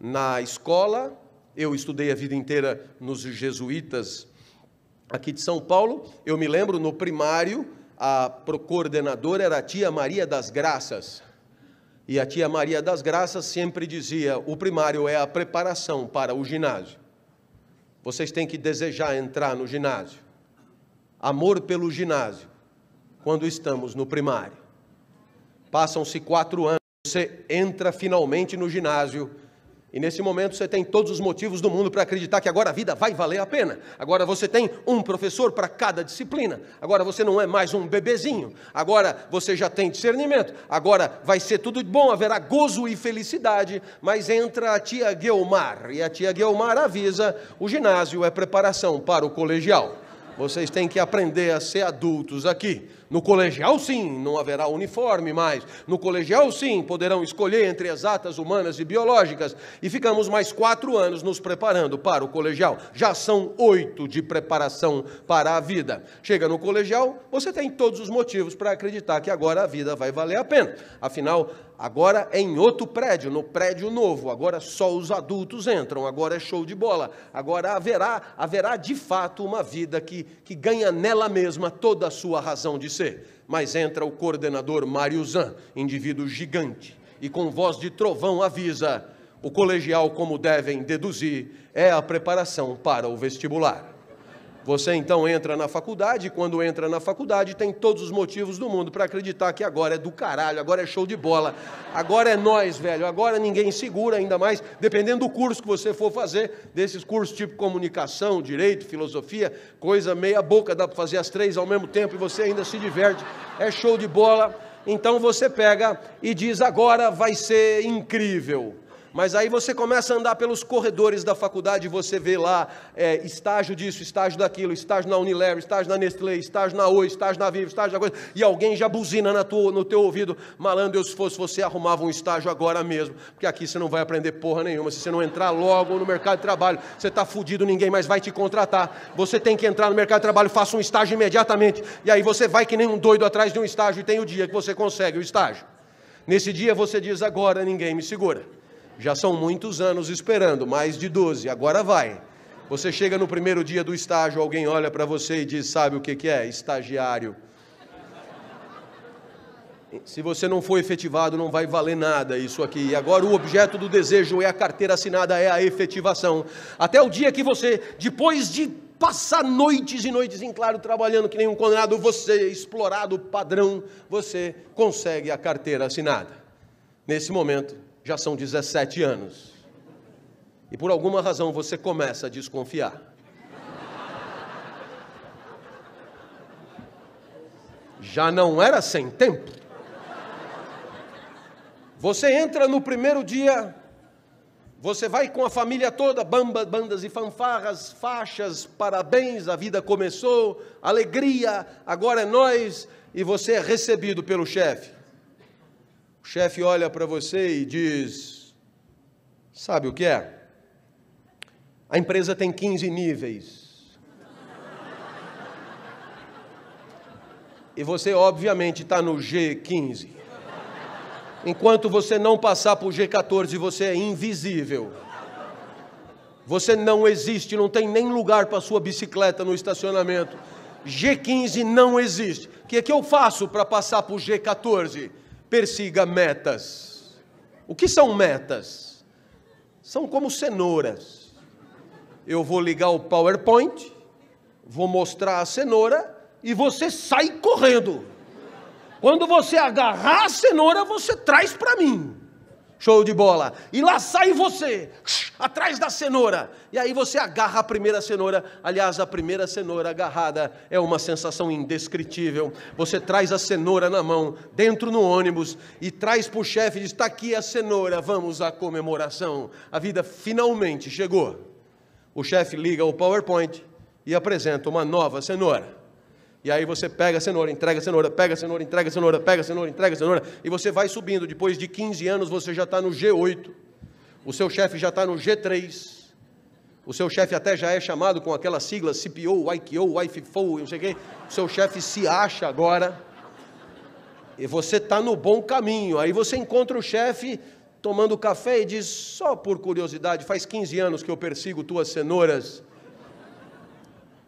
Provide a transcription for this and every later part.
na escola, eu estudei a vida inteira nos jesuítas aqui de São Paulo. Eu me lembro no primário, a coordenadora era a tia Maria das Graças. E a tia Maria das Graças sempre dizia: o primário é a preparação para o ginásio. Vocês têm que desejar entrar no ginásio. Amor pelo ginásio, quando estamos no primário. Passam-se quatro anos, você entra finalmente no ginásio e nesse momento você tem todos os motivos do mundo para acreditar que agora a vida vai valer a pena. Agora você tem um professor para cada disciplina. Agora você não é mais um bebezinho. Agora você já tem discernimento. Agora vai ser tudo bom, haverá gozo e felicidade. Mas entra a tia Guilmar e a tia Guilmar avisa: o ginásio é preparação para o colegial. Vocês têm que aprender a ser adultos aqui. No colegial, sim, não haverá uniforme mais. No colegial, sim, poderão escolher entre exatas, humanas e biológicas. E ficamos mais quatro anos nos preparando para o colegial. Já são oito de preparação para a vida. Chega no colegial, você tem todos os motivos para acreditar que agora a vida vai valer a pena. Afinal, agora é em outro prédio, no prédio novo. Agora só os adultos entram, agora é show de bola. Agora haverá, haverá de fato uma vida que, que ganha nela mesma toda a sua razão de ser você, mas entra o coordenador Zan, indivíduo gigante, e com voz de trovão avisa: o colegial, como devem deduzir, é a preparação para o vestibular. Você então entra na faculdade, e quando entra na faculdade, tem todos os motivos do mundo para acreditar que agora é do caralho, agora é show de bola, agora é nós, velho, agora ninguém segura, ainda mais, dependendo do curso que você for fazer, desses cursos tipo comunicação, direito, filosofia, coisa meia boca, dá para fazer as três ao mesmo tempo e você ainda se diverte, é show de bola. Então você pega e diz: agora vai ser incrível. Mas aí você começa a andar pelos corredores da faculdade e você vê lá é, estágio disso, estágio daquilo, estágio na Unilever, estágio na Nestlé, estágio na Oi, estágio na Vivo, estágio na coisa, e alguém já buzina na tua, no teu ouvido, malandro, eu se fosse você arrumava um estágio agora mesmo, porque aqui você não vai aprender porra nenhuma, se você não entrar logo no mercado de trabalho, você está fudido, ninguém mais vai te contratar, você tem que entrar no mercado de trabalho, faça um estágio imediatamente, e aí você vai que nem um doido atrás de um estágio, e tem o dia que você consegue o estágio. Nesse dia você diz: agora ninguém me segura. Já são muitos anos esperando, mais de 12, agora vai. Você chega no primeiro dia do estágio, alguém olha para você e diz: Sabe o que, que é? Estagiário. Se você não for efetivado, não vai valer nada isso aqui. E agora o objeto do desejo é a carteira assinada, é a efetivação. Até o dia que você, depois de passar noites e noites em claro trabalhando que nem um condenado, você, explorado padrão, você consegue a carteira assinada. Nesse momento, já são 17 anos. E por alguma razão você começa a desconfiar. Já não era sem tempo. Você entra no primeiro dia, você vai com a família toda, bamba, bandas e fanfarras, faixas, parabéns, a vida começou, alegria, agora é nós, e você é recebido pelo chefe chefe olha para você e diz: Sabe o que é? A empresa tem 15 níveis. E você, obviamente, está no G15. Enquanto você não passar para o G14, você é invisível. Você não existe, não tem nem lugar para sua bicicleta no estacionamento. G15 não existe. O que é que eu faço para passar para o G14? persiga metas. O que são metas? São como cenouras. Eu vou ligar o PowerPoint, vou mostrar a cenoura e você sai correndo. Quando você agarrar a cenoura, você traz para mim. Show de bola. E lá sai você, atrás da cenoura. E aí você agarra a primeira cenoura. Aliás, a primeira cenoura agarrada é uma sensação indescritível. Você traz a cenoura na mão, dentro no ônibus, e traz para o chefe e diz: está aqui a cenoura, vamos à comemoração. A vida finalmente chegou. O chefe liga o PowerPoint e apresenta uma nova cenoura. E aí você pega a cenoura, entrega a cenoura, pega a cenoura, entrega a cenoura, pega a cenoura, entrega a cenoura, e você vai subindo. Depois de 15 anos você já está no G8, o seu chefe já está no G3, o seu chefe até já é chamado com aquela sigla CPO, IQO, IFFO, não sei o quê. O seu chefe se acha agora. E você está no bom caminho. Aí você encontra o chefe tomando café e diz: só por curiosidade, faz 15 anos que eu persigo tuas cenouras.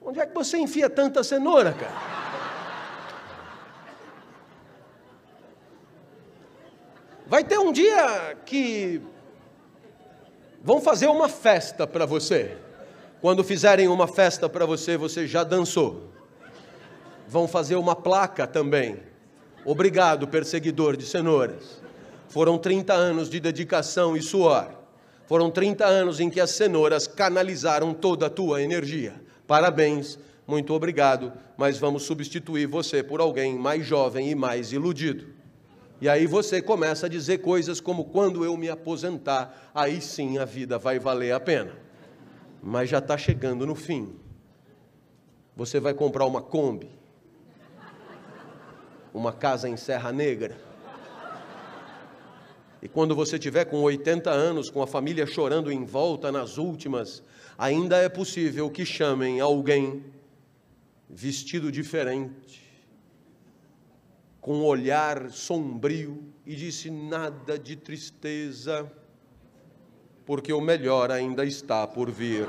Onde é que você enfia tanta cenoura, cara? Vai ter um dia que vão fazer uma festa para você. Quando fizerem uma festa para você, você já dançou. Vão fazer uma placa também. Obrigado, perseguidor de cenouras. Foram 30 anos de dedicação e suor. Foram 30 anos em que as cenouras canalizaram toda a tua energia. Parabéns, muito obrigado, mas vamos substituir você por alguém mais jovem e mais iludido. E aí você começa a dizer coisas como: quando eu me aposentar, aí sim a vida vai valer a pena. Mas já está chegando no fim. Você vai comprar uma Kombi, uma casa em Serra Negra e quando você tiver com 80 anos, com a família chorando em volta nas últimas, ainda é possível que chamem alguém vestido diferente, com um olhar sombrio e disse nada de tristeza, porque o melhor ainda está por vir.